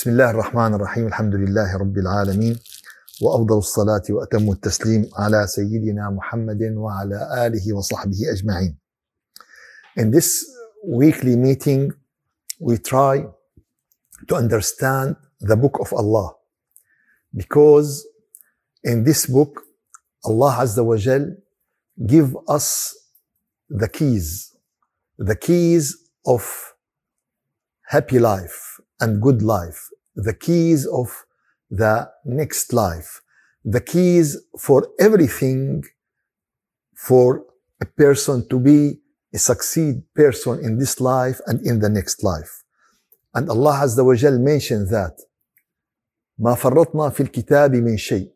بسم الله الرحمن الرحيم الحمد لله رب العالمين وافضل الصلاه واتم التسليم على سيدنا محمد وعلى اله وصحبه اجمعين. In this weekly meeting we try to understand the book of Allah because in this book Allah عز وجل give us the keys the keys of happy life and good life, the keys of the next life, the keys for everything for a person to be a succeed person in this life and in the next life. And Allah Azza wa Jal mentioned that. ما فرطنا في الكتاب من شيء.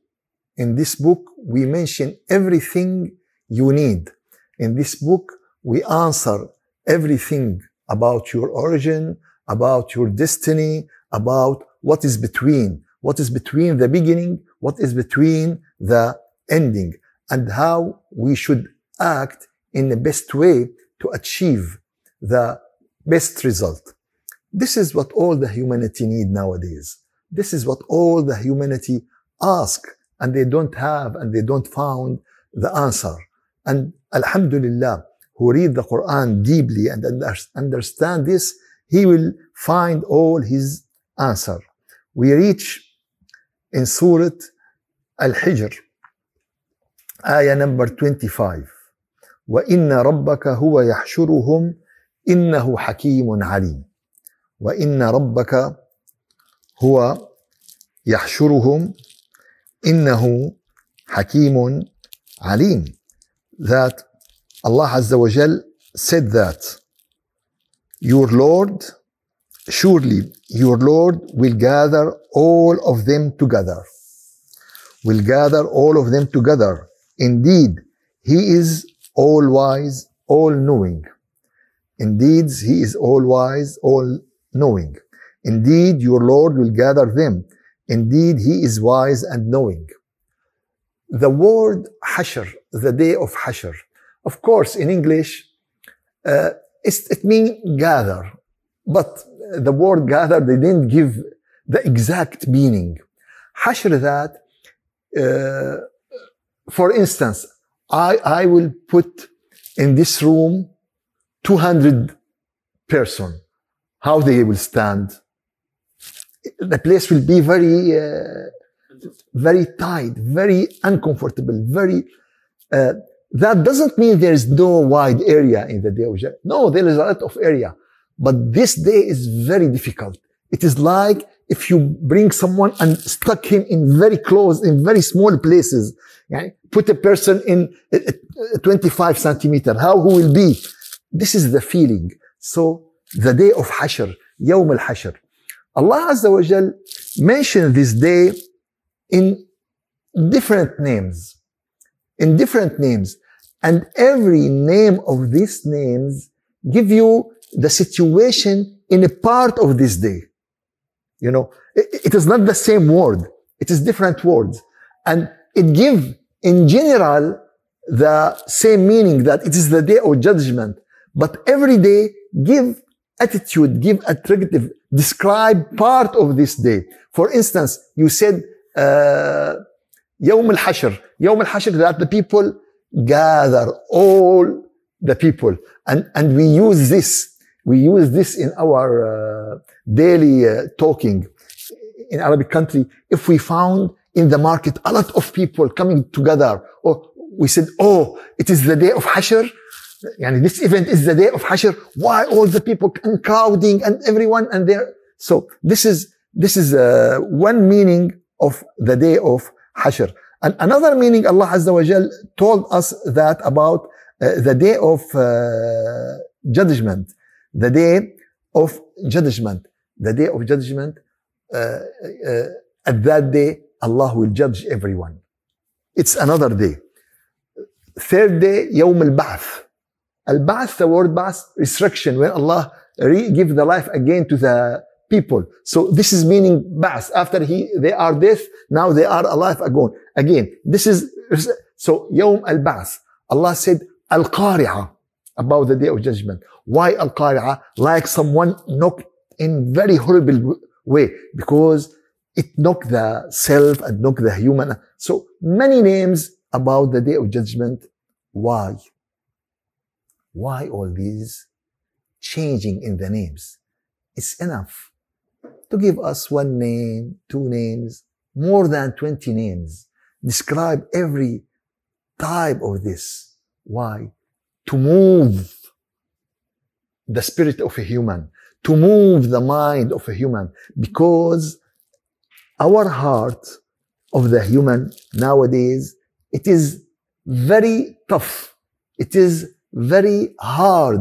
In this book, we mention everything you need. In this book, we answer everything about your origin, about your destiny, about what is between, what is between the beginning, what is between the ending, and how we should act in the best way to achieve the best result. This is what all the humanity need nowadays. This is what all the humanity ask and they don't have and they don't found the answer. And Alhamdulillah, who read the Quran deeply and understand this, he will find all his answer. We reach in Surah Al-Hijr, ayah number 25. وإن ربك هو يحشرهم إنه حكيم عليم وإن ربك هو يحشرهم إنه حكيم عليم that Allah Azza wa Jal said that Your Lord, surely your Lord will gather all of them together. Will gather all of them together. Indeed, he is all wise, all knowing. Indeed, he is all wise, all knowing. Indeed, your Lord will gather them. Indeed, he is wise and knowing. The word Hashr, the day of Hashr. Of course, in English, uh, it means gather. But the word gather, they didn't give the exact meaning. Hashr that, uh, for instance, I, I will put in this room 200 person. How they will stand? The place will be very, uh, very tight, very uncomfortable, very, uh, that doesn't mean there is no wide area in the day of judgment. No, there is a lot of area. But this day is very difficult. It is like if you bring someone and stuck him in very close, in very small places, yeah? put a person in 25 centimeter, how he will be. This is the feeling. So the day of Hashr, Yawm al-Hashr. Allah Azza wa Jal mentioned this day in different names. In different names. And every name of these names give you the situation in a part of this day. You know, it is not the same word. It is different words. And it give in general the same meaning that it is the day of judgment. But every day give attitude, give attractive, describe part of this day. For instance, you said, uh, يوم الحشر. يوم الحشر that the people gather all the people. And, and we use this. We use this in our uh, daily uh, talking in Arabic country. If we found in the market a lot of people coming together, or we said, oh, it is the day of Hashr. Yani this event is the day of Hashr. Why all the people and crowding and everyone and there? So this is, this is uh, one meaning of the day of Hashr. And another meaning Allah Azza wa Jal told us that about uh, the day of uh, judgment, the day of judgment, the day of judgment. Uh, uh at that day, Allah will judge everyone. It's another day. Third day, Yawm al-Ba'th. Al-Ba'th, the word Ba'th, resurrection, when Allah re- gives the life again to the people. So this is meaning Bas. After he, they are death, now they are alive again. Again, this is, so Yom al Bas. Allah said, Al-Qari'ah, about the day of judgment. Why Al-Qari'ah? Like someone knocked in very horrible way, because it knocked the self and knocked the human. So many names about the day of judgment. Why? Why all these changing in the names? It's enough to give us one name, two names, more than 20 names. Describe every type of this. Why? To move the spirit of a human, to move the mind of a human, because our heart of the human nowadays, it is very tough. It is very hard.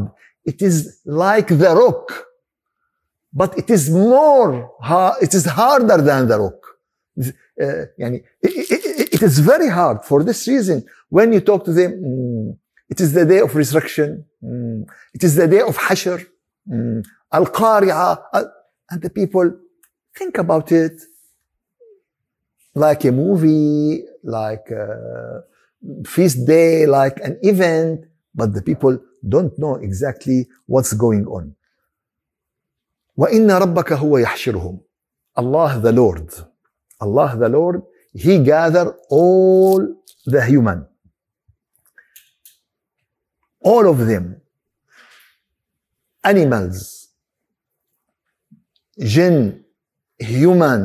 It is like the rock but it is more, it is harder than the rock. Uh, it is very hard for this reason. When you talk to them, mm, it is the day of resurrection. Mm, it is the day of Hashr. Mm, Al-Qari'ah. Uh, and the people think about it like a movie, like a feast day, like an event, but the people don't know exactly what's going on. وإن ربك هو يحشرهم Allah the Lord Allah the Lord He gather all the human all of them animals jinn human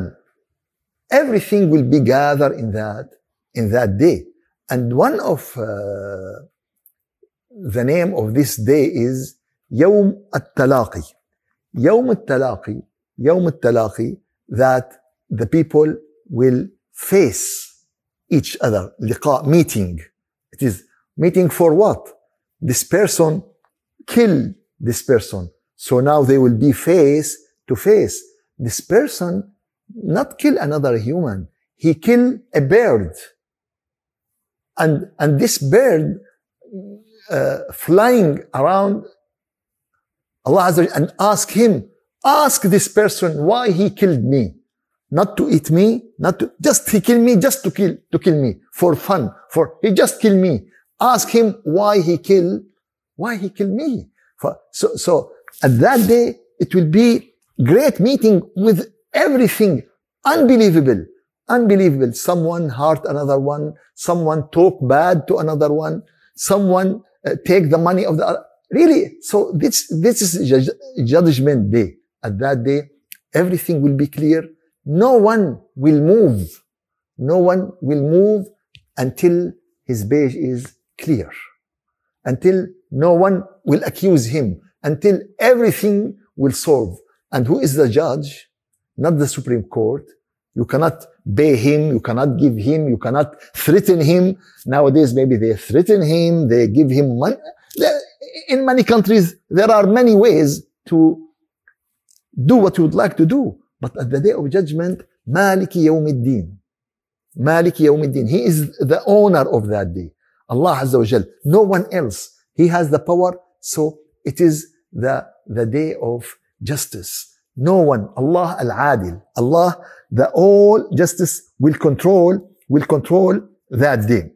everything will be gathered in that in that day and one of uh, the name of this day is يوم التلاقي يوم التلاقي يوم التلاقي that the people will face each other لقاء meeting it is meeting for what this person kill this person so now they will be face to face this person not kill another human he kill a bird and and this bird uh, flying around Allah Azza and ask him, ask this person why he killed me. Not to eat me, not to, just he killed me just to kill, to kill me for fun, for, he just killed me. Ask him why he killed, why he killed me. For, so, so at that day, it will be great meeting with everything. Unbelievable. Unbelievable. Someone hurt another one. Someone talk bad to another one. Someone uh, take the money of the Really, so this, this is judgment day. At that day, everything will be clear. No one will move. No one will move until his page is clear. Until no one will accuse him. Until everything will solve. And who is the judge? Not the Supreme Court. You cannot pay him. You cannot give him. You cannot threaten him. Nowadays, maybe they threaten him. They give him money in many countries, there are many ways to do what you would like to do. But at the day of judgment, Maliki Yawmiddin. Maliki Yawmiddin. He is the owner of that day. Allah Azza wa Jal. No one else. He has the power. So it is the, the day of justice. No one. Allah Al-Adil. Allah, the all justice will control, will control that day.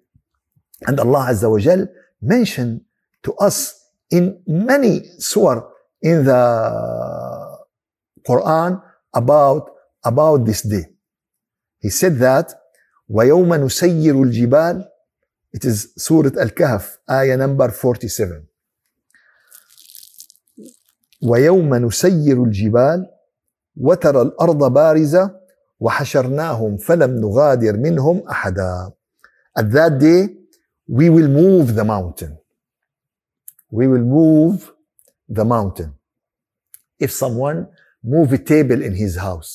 And Allah Azza wa Jal mentioned to us in many surah in the Quran about about this day. He said that ويوم نسير الجبال It is Surah Al-Kahf, ayah number 47. ويوم نسير الجبال وترى الأرض بارزة وحشرناهم فلم نغادر منهم أحدا. At that day we will move the mountain. we will move the mountain. If someone move a table in his house,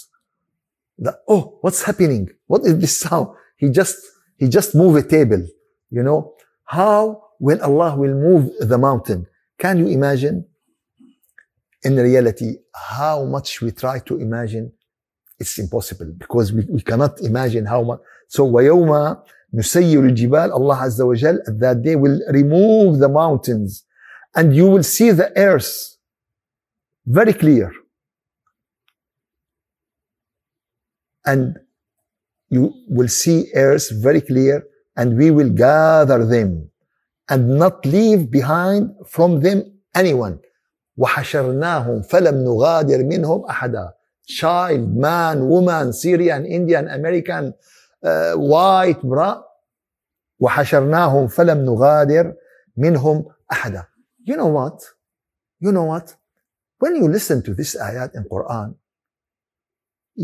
the, oh, what's happening? What is this sound? He just, he just move a table. You know, how when Allah will move the mountain? Can you imagine? In reality, how much we try to imagine, it's impossible because we, we cannot imagine how much. So, وَيَوْمَ نُسَيِّرُ الْجِبَالِ Allah Azza wa Jal, that day will remove the mountains and you will see the earth very clear. And you will see earth very clear and we will gather them and not leave behind from them anyone. وحشرناهم فلم نغادر منهم أحدا. Child, man, woman, Syrian, Indian, American, uh, white, bra. وحشرناهم فلم نغادر منهم أحدا. You know what? You know what? When you listen to this ayat in Quran,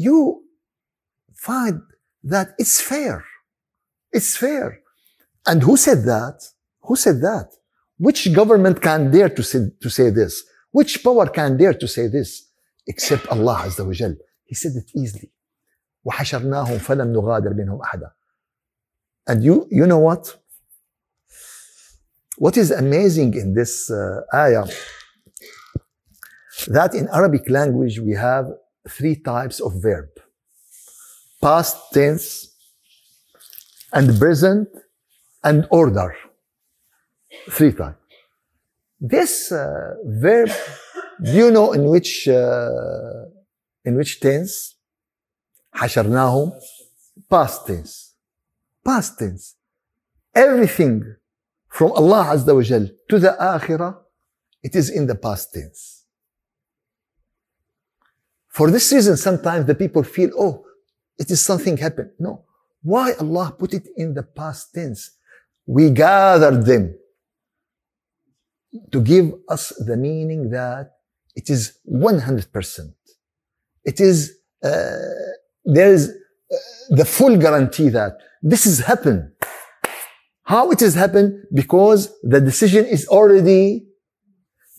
you find that it's fair. It's fair. And who said that? Who said that? Which government can dare to say, to say this? Which power can dare to say this? Except Allah Azza wa Jal. He said it easily. وحشرناهم فلم نغادر منهم أحدا. And you, you know what? What is amazing in this uh, ayah, that in Arabic language we have three types of verb. Past tense, and present, and order. Three types. This uh, verb, do you know in which, uh, in which tense? حشرناهم past tense. Past tense. Everything from Allah Azza wa Jal to the Akhirah, it is in the past tense. For this reason, sometimes the people feel, oh, it is something happened. No. Why Allah put it in the past tense? We gathered them to give us the meaning that it is 100%. It is, uh, there is uh, the full guarantee that this has happened. How it has happened? Because the decision is already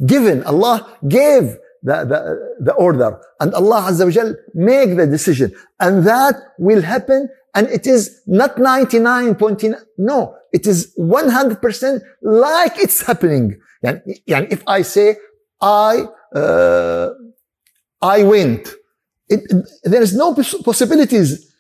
given. Allah gave the, the, the order and Allah Azza wa Jal make the decision and that will happen and it is not 99.9 no it is 100% like it's happening and, and if I say I uh, I went it, there is no possibilities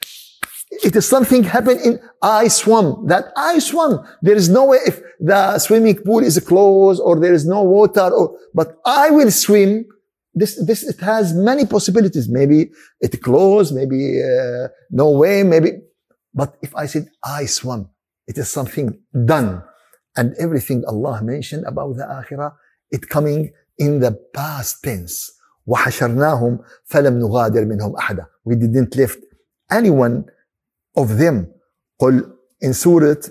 it is something happened in I swam. That I swam. There is no way if the swimming pool is closed or there is no water or, but I will swim. This, this, it has many possibilities. Maybe it closed, maybe, uh, no way, maybe. But if I said I swam, it is something done. And everything Allah mentioned about the Akhirah, it coming in the past tense. وحشرناهم فلم نغادر منهم أحدا. We didn't lift anyone of them قل in سورة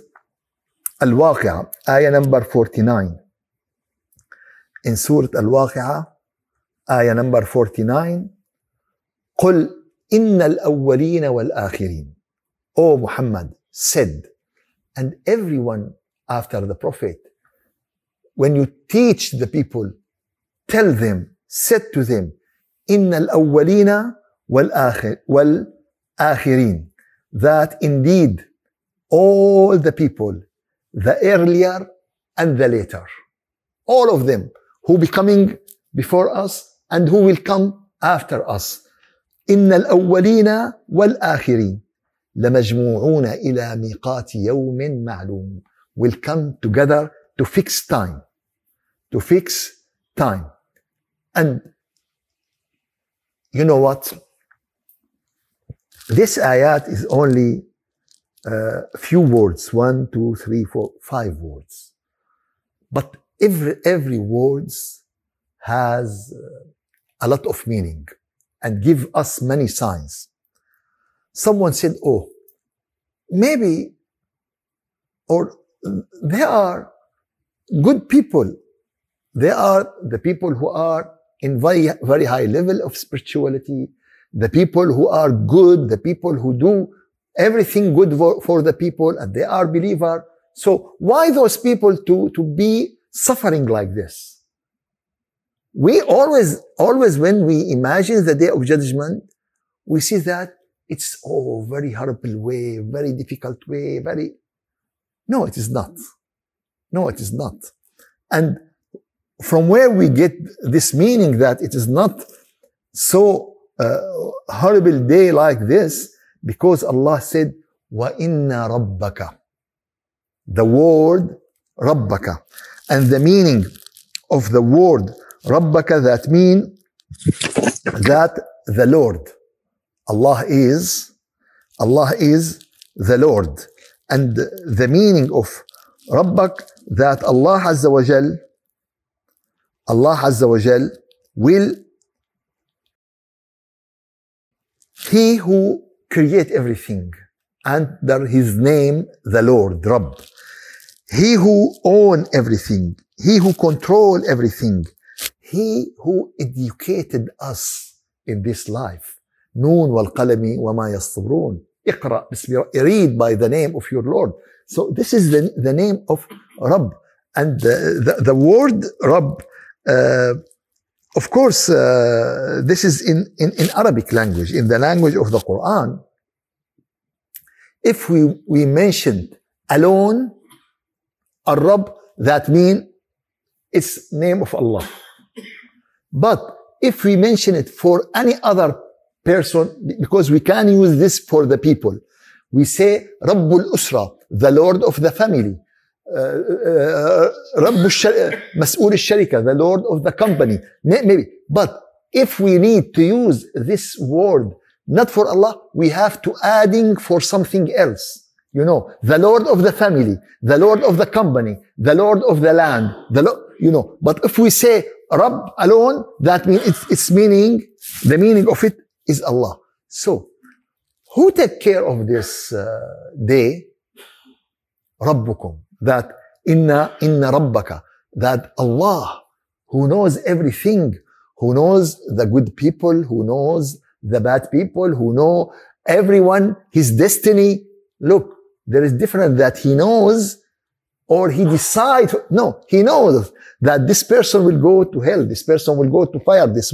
الواقعة آية number 49 in سورة الواقعة آية number 49 قل إن الأولين والآخرين O Muhammad said and everyone after the prophet when you teach the people tell them said to them إن الأولين والآخر والآخرين that indeed all the people, the earlier and the later, all of them who be coming before us and who will come after us. إن الأولين والآخرين لمجموعون إلى ميقات يوم معلوم will come together to fix time to fix time and you know what This ayat is only uh, a few words, one, two, three, four, five words. But every, every words has uh, a lot of meaning and give us many signs. Someone said, oh, maybe, or they are good people. They are the people who are in very, very high level of spirituality, the people who are good, the people who do everything good for, for the people and they are believer. So why those people to, to be suffering like this? We always, always when we imagine the day of judgment, we see that it's, oh, very horrible way, very difficult way, very, no, it is not. No, it is not. And from where we get this meaning that it is not so uh, horrible day like this because Allah said, Wa رَبَّكَ The word rabbaka. and the meaning of the word rabbaka that mean that the Lord Allah is Allah is the Lord and the meaning of rabbak that Allah Azza wa Jal Allah Azza wa Jal will He who create everything under his name, the Lord, Rabb. He who own everything. He who control everything. He who educated us in this life. نون والقلم وما يسطرون اقرأ بسم read by the name of your Lord so this is the, the name of Rabb and the, the, the word Rabb uh, of course, uh, this is in, in, in Arabic language, in the language of the Quran. If we, we mentioned alone, Arab, that means it's name of Allah. But if we mention it for any other person, because we can use this for the people, we say Rabbul Usra, the Lord of the family. رب الشر... مسؤول الشركة the lord of the company maybe but if we need to use this word not for Allah we have to adding for something else you know the lord of the family the lord of the company the lord of the land the lo- you know but if we say Rabb alone that means it's, it's meaning the meaning of it is Allah so who take care of this uh, day ربكم that inna inna rabbaka that Allah who knows everything who knows the good people who knows the bad people who know everyone his destiny look there is different that he knows or he decides no he knows that this person will go to hell this person will go to fire this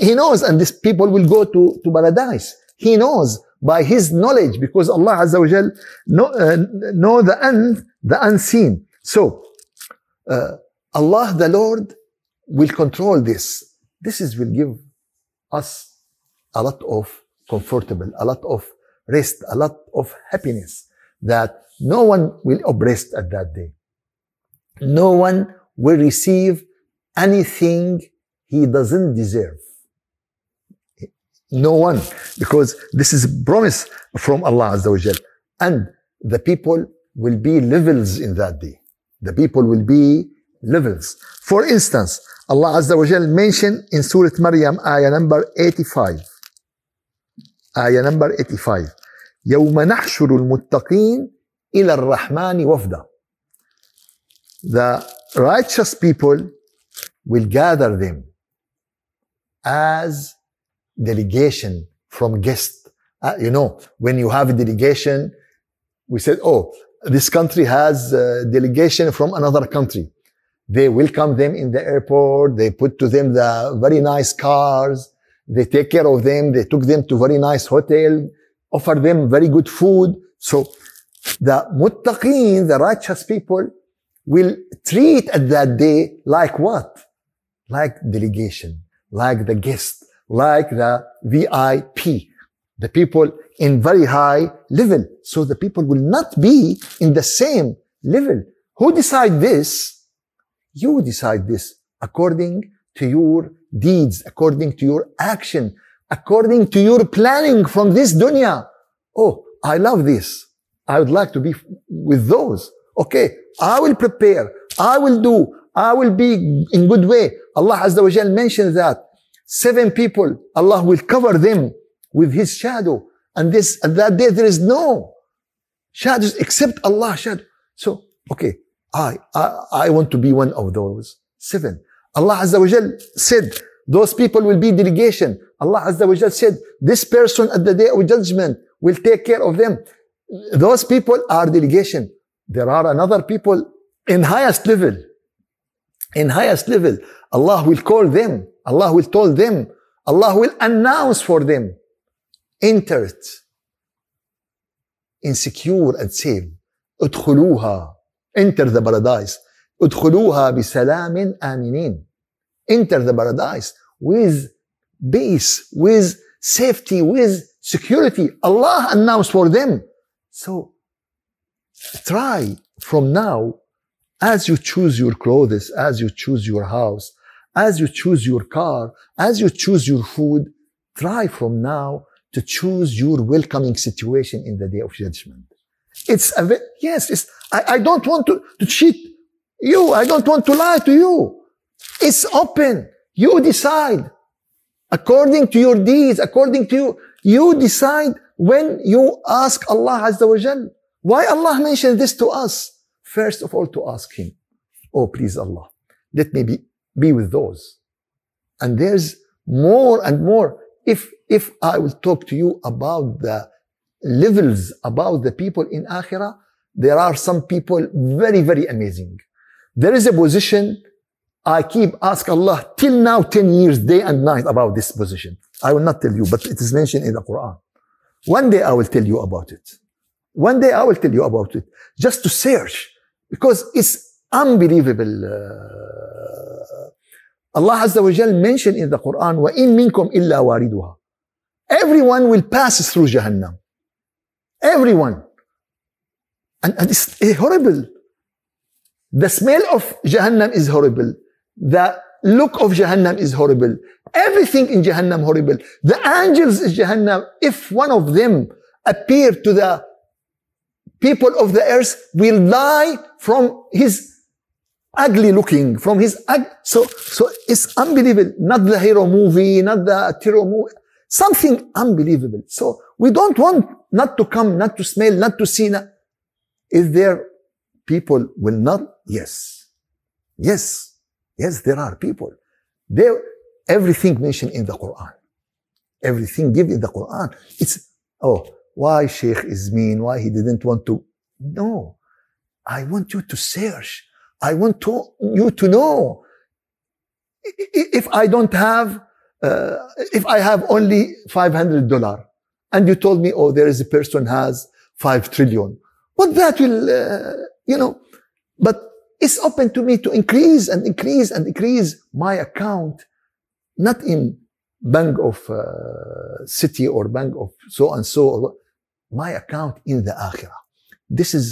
he knows and these people will go to, to paradise he knows by his knowledge because Allah Azza wa Jal know, uh, know the, end, the unseen. So, uh, Allah the Lord will control this. This is, will give us a lot of comfortable, a lot of rest, a lot of happiness that no one will oppress at that day. No one will receive anything he doesn't deserve. No one, because this is a promise from Allah Azza wa Jal. And the people will be levels in that day. The people will be levels. For instance, Allah Azza wa Jal mentioned in Surah Maryam, ayah number 85. Ayah number 85. يوم نحشر المتقين إلى الرحمن وفدا. The righteous people will gather them as delegation from guest. Uh, you know, when you have a delegation, we said, oh, this country has a delegation from another country. They welcome them in the airport. They put to them the very nice cars. They take care of them. They took them to very nice hotel, offer them very good food. So the muttaqin, the righteous people, will treat at that day like what? Like delegation, like the guest, like the VIP, the people in very high level. So the people will not be in the same level. Who decide this? You decide this according to your deeds, according to your action, according to your planning from this dunya. Oh, I love this. I would like to be with those. Okay. I will prepare. I will do. I will be in good way. Allah Azza wa Jal mentioned that Seven people, Allah will cover them with His shadow. And this, and that day there is no shadows except Allah shadow. So, okay, I, I, I want to be one of those seven. Allah Azza wa Jal said, those people will be delegation. Allah Azza wa Jal said, this person at the day of judgment will take care of them. Those people are delegation. There are another people in highest level. In highest level. Allah will call them. Allah will tell them. Allah will announce for them. Enter it. Insecure and safe. ادخلوها. Enter the paradise. ادخلوها بسلام آمنين. Enter the paradise with peace, with safety, with security. Allah announced for them. So try from now as you choose your clothes, as you choose your house, as you choose your car, as you choose your food, try from now to choose your welcoming situation in the day of judgment. It's a yes, it's, I, I don't want to, to cheat you. I don't want to lie to you. It's open. You decide according to your deeds, according to you. You decide when you ask Allah Azza wa Jal. Why Allah mentioned this to us? First of all, to ask Him. Oh, please Allah, let me be be with those. And there's more and more. If, if I will talk to you about the levels about the people in Akhirah, there are some people very, very amazing. There is a position I keep ask Allah till now 10 years day and night about this position. I will not tell you, but it is mentioned in the Quran. One day I will tell you about it. One day I will tell you about it just to search because it's unbelievable. Uh, Allah Azza wa Jal mentioned in the Quran, وَإِن مِنْكُمْ إِلَّا وَارِدُهَا Everyone will pass through Jahannam. Everyone. And, and it's eh, horrible. The smell of Jahannam is horrible. The look of Jahannam is horrible. Everything in Jahannam horrible. The angels in Jahannam, if one of them appeared to the people of the earth, will die from his ugly looking from his so so it's unbelievable not the hero movie not the hero movie something unbelievable so we don't want not to come not to smell not to see not, is there people will not yes yes yes there are people they everything mentioned in the quran everything given in the quran it's oh why sheikh is mean why he didn't want to no i want you to search I want to, you to know if I don't have, uh, if I have only $500 and you told me, oh, there is a person has 5 trillion. But that will, uh, you know, but it's open to me to increase and increase and increase my account, not in bank of uh, city or bank of so and so, my account in the akhirah. This is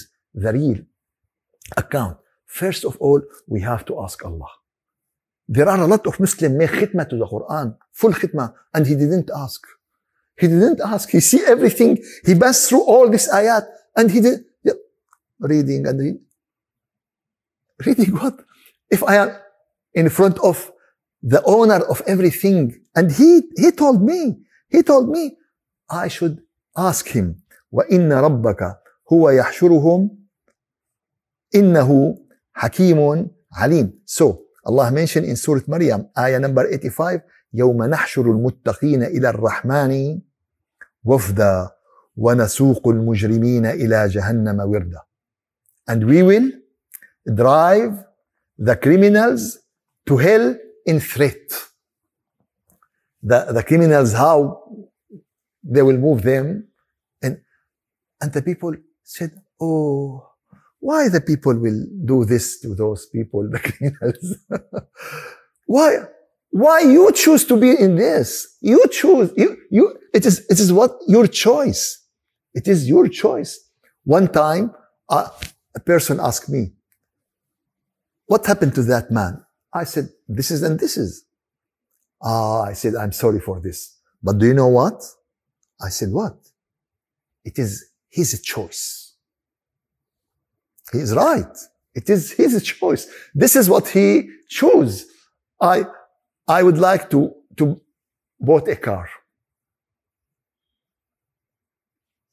the real account. First of all, we have to ask Allah. There are a lot of Muslims make khidmah to the Quran, full khidmah, and he didn't ask. He didn't ask. He see everything. He passed through all this ayat and he did yeah, reading and reading. Reading what? If I am in front of the owner of everything, and he he told me, he told me, I should ask him. وإن ربك هو يحشرهم إنه حكيم عليم So Allah mentioned in Surah Maryam ayah number 85 يوم نحشر المتقين إلى الرحمن وفدا ونسوق المجرمين إلى جهنم وردا And we will drive the criminals to hell in threat. The, the criminals, how they will move them. And, and the people said, Oh, Why the people will do this to those people, the criminals? why? Why you choose to be in this? You choose, you, you, it is, it is what your choice. It is your choice. One time, a, a person asked me, what happened to that man? I said, this is and this is. Ah, I said, I'm sorry for this. But do you know what? I said, what? It is his choice. He's right. It is his choice. This is what he chose. I, I would like to, to bought a car.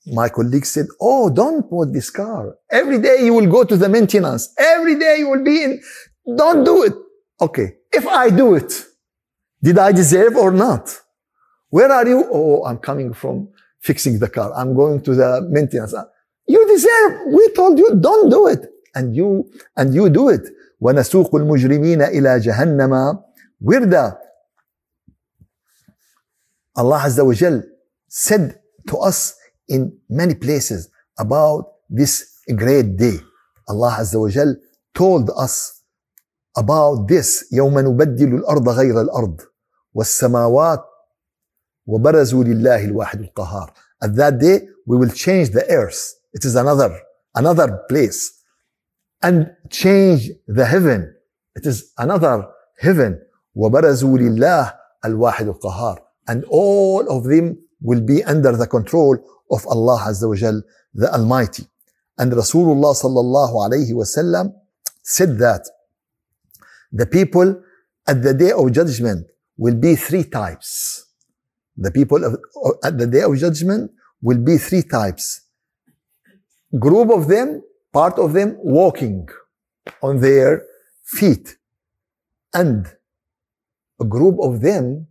My colleague said, Oh, don't bought this car. Every day you will go to the maintenance. Every day you will be in. Don't do it. Okay. If I do it, did I deserve or not? Where are you? Oh, I'm coming from fixing the car. I'm going to the maintenance. You deserve. We told you don't do it. And you, and you do it. ونسوق المجرمين إلى جهنم وردا. Allah Azza wa Jal said to us in many places about this great day. Allah Azza wa Jal told us about this يوم نبدل الأرض غير الأرض والسماوات وبرزوا لله الواحد القهار. At that day we will change the earth It is another, another place. And change the heaven. It is another heaven. وَبَرَزُوا لِلَّهِ الْوَاحِدُ الْقَهَارِ And all of them will be under the control of Allah Azza wa Jal, the Almighty. And Rasulullah sallallahu alayhi wasallam said that the people at the day of judgment will be three types. The people of, at the day of judgment will be three types group of them, part of them walking on their feet and a group of them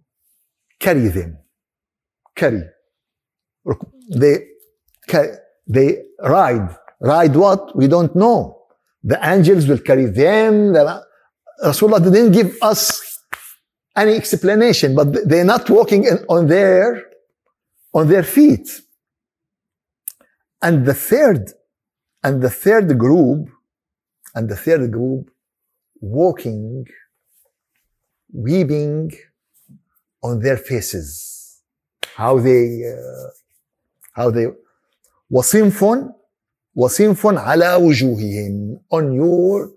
carry them, carry. They, they ride. Ride what? We don't know. The angels will carry them. Rasulullah didn't give us any explanation, but they're not walking on their, on their feet. And the third, and the third group, and the third group walking, weeping on their faces. How they, uh, how they, وصنف وصنف على وجوههم on your,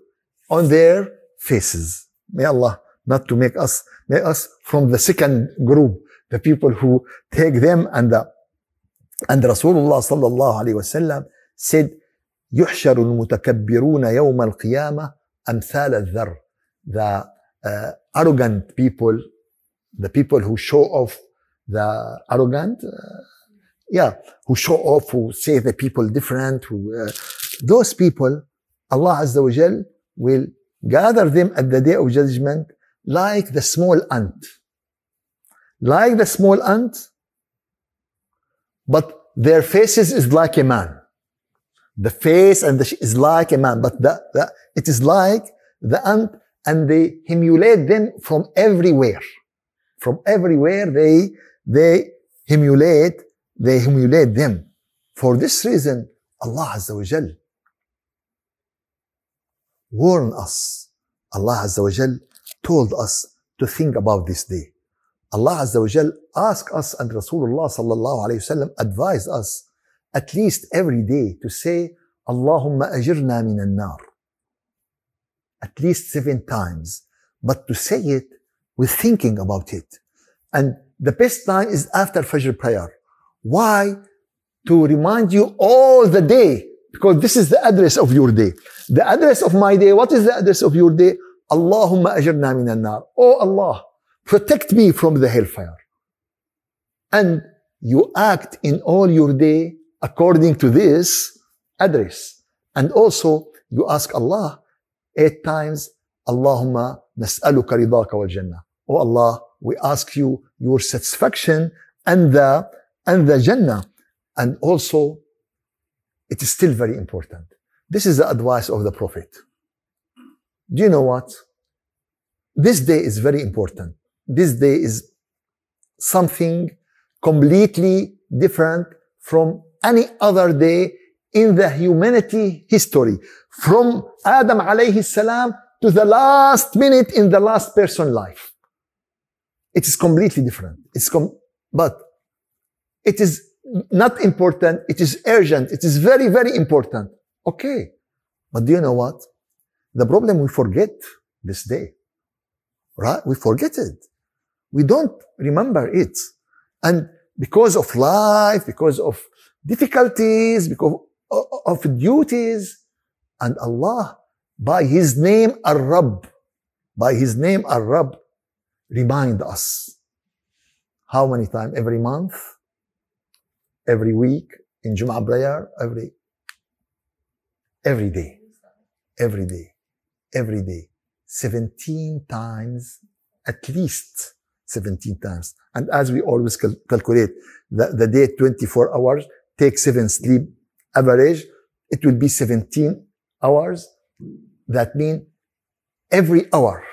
on their faces. May Allah not to make us, make us from the second group, the people who take them and the And Rasulullah الله عليه وسلم said, يحشر المتكبرون يوم القيامة أمثال الذر. The uh, arrogant people, the people who show off the arrogant, uh, yeah, who show off, who say the people different, who, uh, those people, Allah Azza wa Jal will gather them at the day of judgment like the small ant. Like the small ant, but their faces is like a man. The face and the is like a man, but the, the, it is like the ant and they emulate them from everywhere. From everywhere they, they emulate, they emulate them. For this reason, Allah Azza wa Jal warned us. Allah Azza wa Jal told us to think about this day. Allah Azza wa Jal ask us and Rasulullah sallallahu alayhi wasallam advise us at least every day to say, Allahumma ajirna min al-nar. At least seven times. But to say it with thinking about it. And the best time is after Fajr prayer. Why? To remind you all the day. Because this is the address of your day. The address of my day. What is the address of your day? Allahumma ajirna min al-nar. Oh Allah. Protect me from the hellfire. And you act in all your day according to this address. And also you ask Allah eight times, Allahumma nas'aluka ridaka wal jannah. Oh Allah, we ask you your satisfaction and the, and the Jannah. And also, it is still very important. This is the advice of the Prophet. Do you know what? This day is very important this day is something completely different from any other day in the humanity history from Adam alayhi salam to the last minute in the last person life. It is completely different. It's com- but it is not important. It is urgent. It is very, very important. Okay. But do you know what? The problem we forget this day, right? We forget it. We don't remember it. And because of life, because of difficulties, because of duties, and Allah, by His name, Ar-Rabb, by His name, Ar-Rabb, remind us. How many times? Every month? Every week? In Jum'ah prayer? Every, every day. Every day. Every day. 17 times at least 17 times. And as we always cal calculate the, the day 24 hours, take seven sleep average, it will be 17 hours. That means every hour.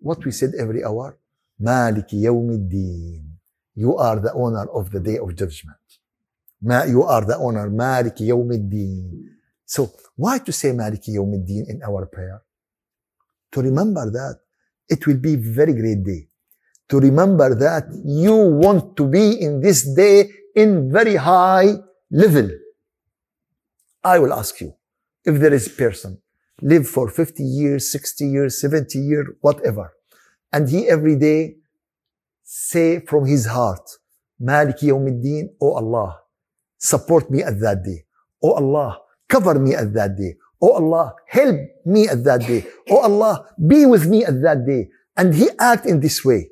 What we said every hour? مالك يوم You are the owner of the day of judgment. You are the owner. مالك يوم So why to say مالك يوم in our prayer? To remember that it will be very great day to remember that you want to be in this day in very high level. I will ask you, if there is person, live for 50 years, 60 years, 70 years, whatever. And he every day say from his heart, Malik Yawmiddin, O oh Allah, support me at that day. O oh Allah, cover me at that day. O oh Allah, help me at that day. O Allah, be with me at that day. And he act in this way.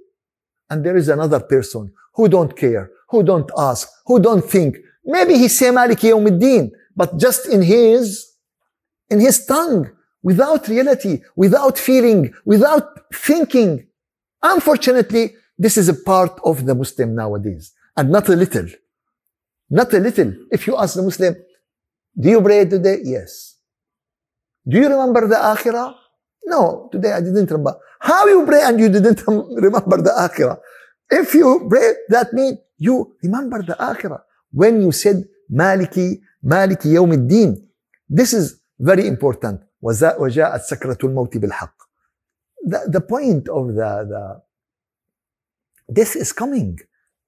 And there is another person who don't care, who don't ask, who don't think. Maybe he say Malik Yawmuddin, but just in his, in his tongue, without reality, without feeling, without thinking. Unfortunately, this is a part of the Muslim nowadays, and not a little. Not a little. If you ask the Muslim, do you pray today? Yes. Do you remember the Akhirah? No, today I didn't remember. How you pray and you didn't remember the akhirah? If you pray, that means you remember the akhirah. When you said Maliki, Maliki يوم din, This is very important. وجاءت سكرة الموت بالحق. The, the point of the, the is coming.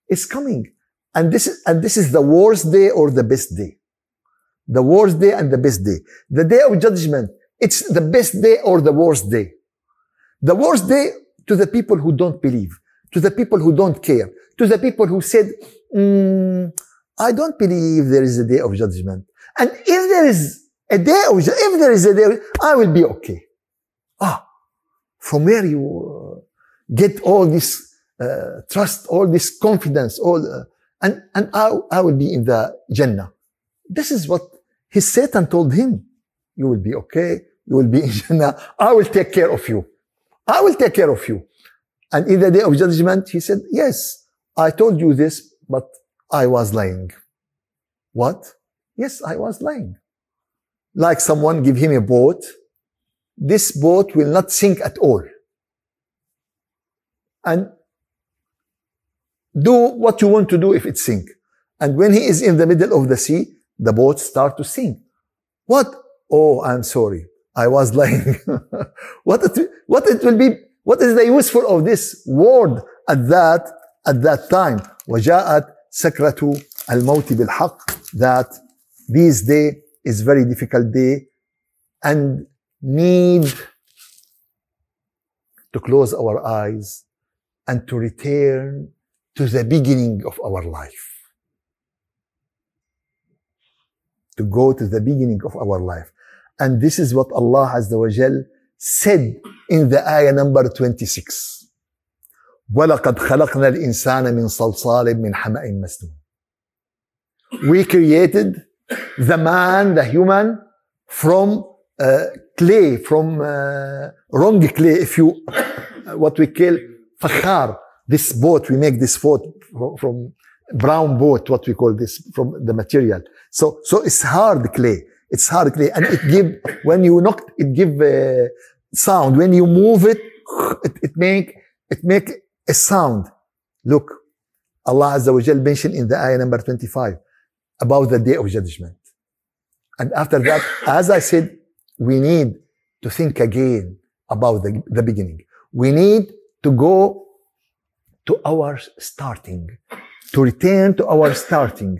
It's coming. And this is, and this is the worst day or the best day. The worst day and the best day. The day of judgment. It's the best day or the worst day. The worst day to the people who don't believe, to the people who don't care, to the people who said, mm, I don't believe there is a day of judgment. And if there is a day of, if there is a day, I will be okay. Ah, from where you uh, get all this uh, trust, all this confidence, all, uh, and, and I, I will be in the Jannah. This is what his Satan told him. You will be okay. You will be in Jannah. I will take care of you. I will take care of you. And in the day of judgment, he said, yes, I told you this, but I was lying. What? Yes, I was lying. Like someone give him a boat. This boat will not sink at all. And do what you want to do if it sink. And when he is in the middle of the sea, the boat start to sink. What? Oh, I'm sorry. I was lying. what it, what it will be, what is the useful of this word at that, at that time? وجاءت سكرة الموت بالحق that this day is very difficult day and need to close our eyes and to return to the beginning of our life. To go to the beginning of our life. And this is what Allah Azza wa Jal said in the ayah number 26. وَلَقَدْ خَلَقْنَا الْإِنسَانَ مِنْ صَلْصَالٍ مِنْ مَسْنُونٍ We created the man, the human, from uh, clay, from uh, wrong clay, if you, uh, what we call fakhar, this boat, we make this boat from brown boat, what we call this, from the material. So, so it's hard clay. It's hard to And it give, when you knock, it give uh, sound. When you move it, it, it make, it make a sound. Look, Allah Azza wa Jal mentioned in the ayah number 25 about the day of judgment. And after that, as I said, we need to think again about the, the beginning. We need to go to our starting, to return to our starting,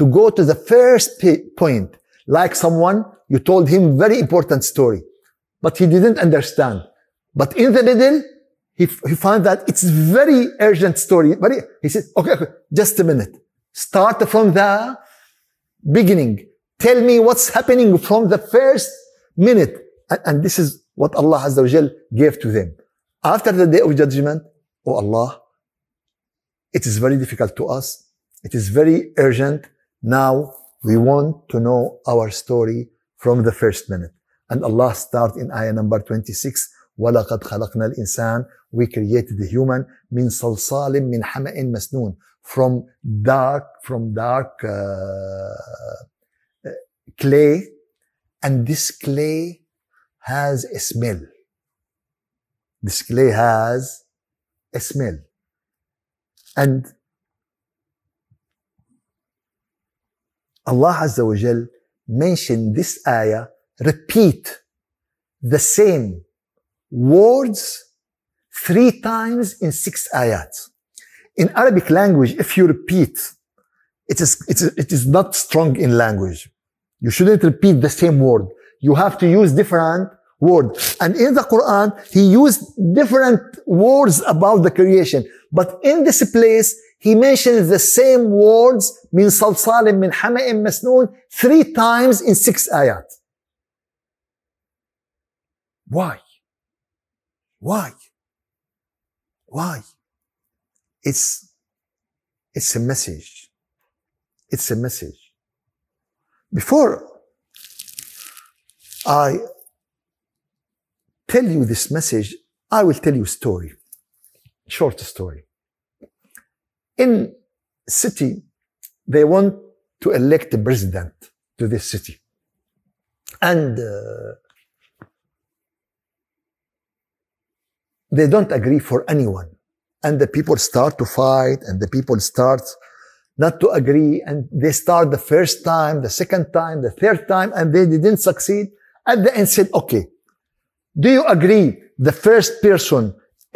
to go to the first point like someone, you told him very important story, but he didn't understand. But in the middle, he, he found that it's very urgent story. But he said, okay, okay, just a minute. Start from the beginning. Tell me what's happening from the first minute. And, and this is what Allah Azza wa gave to them. After the day of judgment, oh Allah, it is very difficult to us. It is very urgent. Now we want to know our story from the first minute. And Allah start in ayah number 26, وَلَقَدْ خَلَقْنَا الْإِنسَانِ We created the human min صَلْصَالٍ min حَمَإٍ masnoon From dark, from dark uh, uh, clay. And this clay has a smell. This clay has a smell. And Allah Azza wa Jal mentioned this ayah, repeat the same words three times in six ayats. In Arabic language, if you repeat, it is, it is, it is not strong in language. You shouldn't repeat the same word. You have to use different word. And in the Quran, he used different words about the creation. But in this place, he mentions the same words min salsalim min hama'im masnoon three times in six ayat. Why? Why? Why? It's, it's a message. It's a message. Before I tell you this message, I will tell you a story, short story in city, they want to elect the president to this city. And uh, they don't agree for anyone. And the people start to fight and the people start not to agree. And they start the first time, the second time, the third time, and they didn't succeed. At the end said, okay, do you agree the first person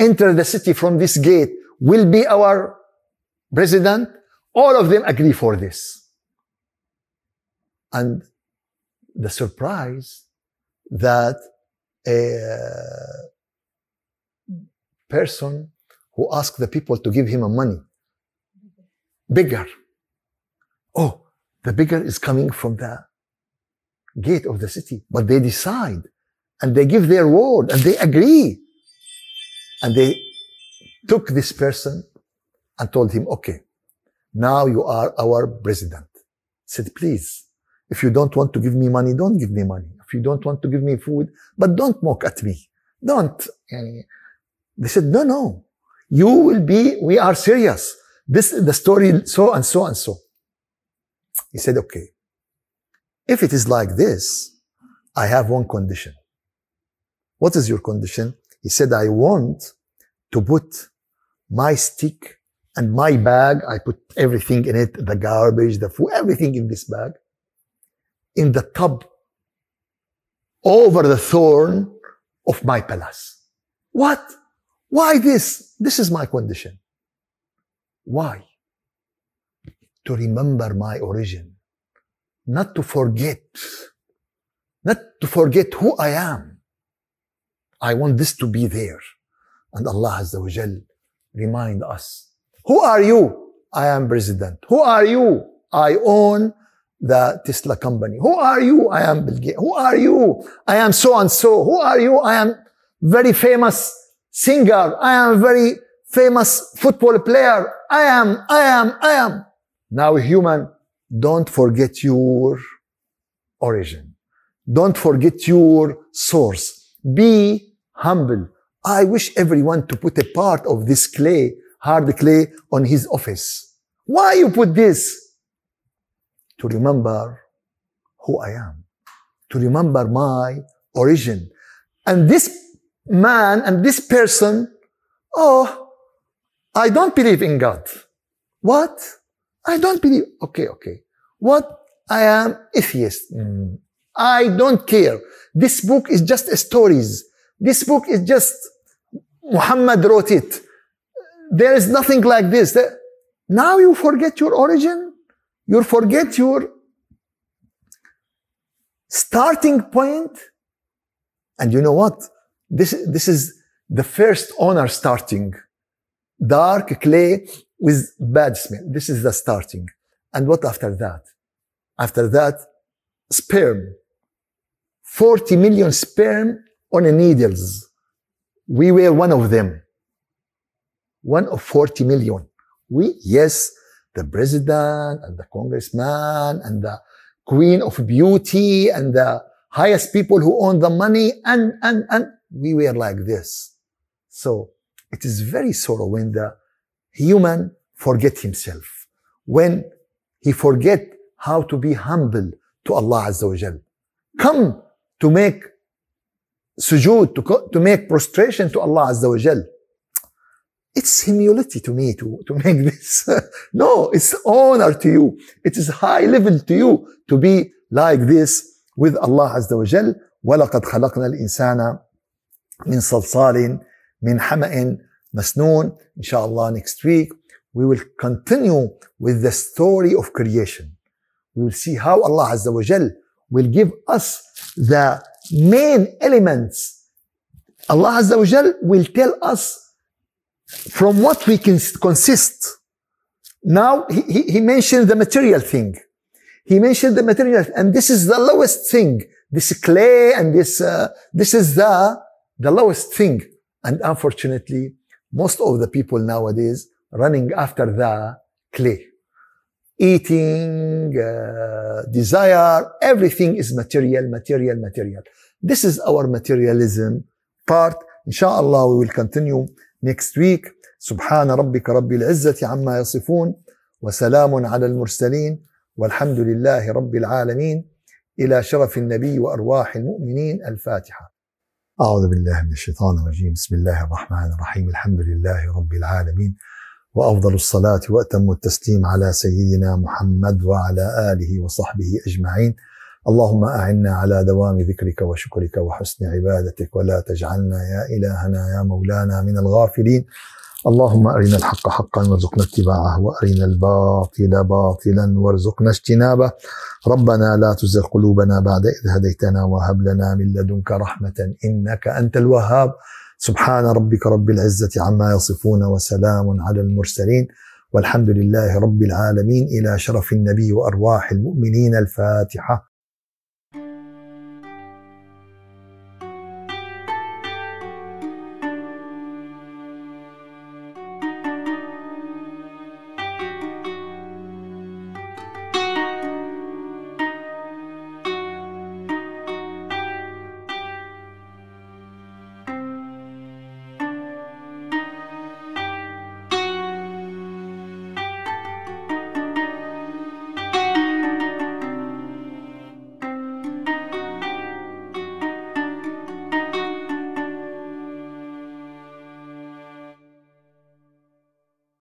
enter the city from this gate will be our president, all of them agree for this. And the surprise that a uh, person who asked the people to give him a money, bigger. Oh, the bigger is coming from the gate of the city, but they decide and they give their word and they agree. And they took this person and told him, okay, now you are our president. I said, please, if you don't want to give me money, don't give me money. If you don't want to give me food, but don't mock at me. Don't. They said, no, no, you will be, we are serious. This is the story, so and so and so. He said, okay, if it is like this, I have one condition. What is your condition? He said, I want to put my stick and my bag, I put everything in it, the garbage, the food, everything in this bag. In the tub, over the thorn of my palace. What? Why this? This is my condition. Why? To remember my origin, not to forget, not to forget who I am. I want this to be there. And Allah Azza wa Jal remind us who are you? I am president. Who are you? I own the Tesla company. Who are you? I am Bill Gates. Who are you? I am so and so. Who are you? I am very famous singer. I am very famous football player. I am, I am, I am. Now human, don't forget your origin. Don't forget your source. Be humble. I wish everyone to put a part of this clay hard clay on his office. Why you put this? To remember who I am. To remember my origin. And this man and this person, oh, I don't believe in God. What? I don't believe. Okay, okay. What? I am atheist. Mm. I don't care. This book is just stories. This book is just Muhammad wrote it there is nothing like this. Now you forget your origin. You forget your starting point. And you know what? This, this is the first honor starting. Dark clay with bad smell. This is the starting. And what after that? After that, sperm. 40 million sperm on needles. We were one of them one of 40 million. We, yes, the president and the congressman and the queen of beauty and the highest people who own the money and, and, and we were like this. So it is very sorrow when the human forget himself, when he forget how to be humble to Allah Azza wa Jal. Come to make sujood, to, to make prostration to Allah Azza wa Jal. It's humility to me to, to make this. no, it's honor to you. It is high level to you to be like this with Allah Azza wa Jal. وَلَقَدْ خَلَقْنَا الْإِنسَانَ من صلصال من حمأ مسنون إن next week we will continue with the story of creation we will see how Allah Azza wa Jal will give us the main elements Allah Azza wa Jal will tell us from what we can consist. Now he, he mentioned the material thing. He mentioned the material, and this is the lowest thing. This clay and this uh, this is the the lowest thing. And unfortunately, most of the people nowadays running after the clay, eating, uh, desire, everything is material, material, material. This is our materialism part. Inshallah, we will continue next week سبحان ربك رب العزة عما يصفون وسلام على المرسلين والحمد لله رب العالمين إلى شرف النبي وأرواح المؤمنين الفاتحة أعوذ بالله من الشيطان الرجيم بسم الله الرحمن الرحيم الحمد لله رب العالمين وأفضل الصلاة وأتم التسليم على سيدنا محمد وعلى آله وصحبه أجمعين اللهم أعنا على دوام ذكرك وشكرك وحسن عبادتك ولا تجعلنا يا إلهنا يا مولانا من الغافلين اللهم أرنا الحق حقا وارزقنا اتباعه وأرنا الباطل باطلا وارزقنا اجتنابه ربنا لا تزغ قلوبنا بعد إذ هديتنا وهب لنا من لدنك رحمة إنك أنت الوهاب سبحان ربك رب العزة عما يصفون وسلام على المرسلين والحمد لله رب العالمين إلى شرف النبي وأرواح المؤمنين الفاتحة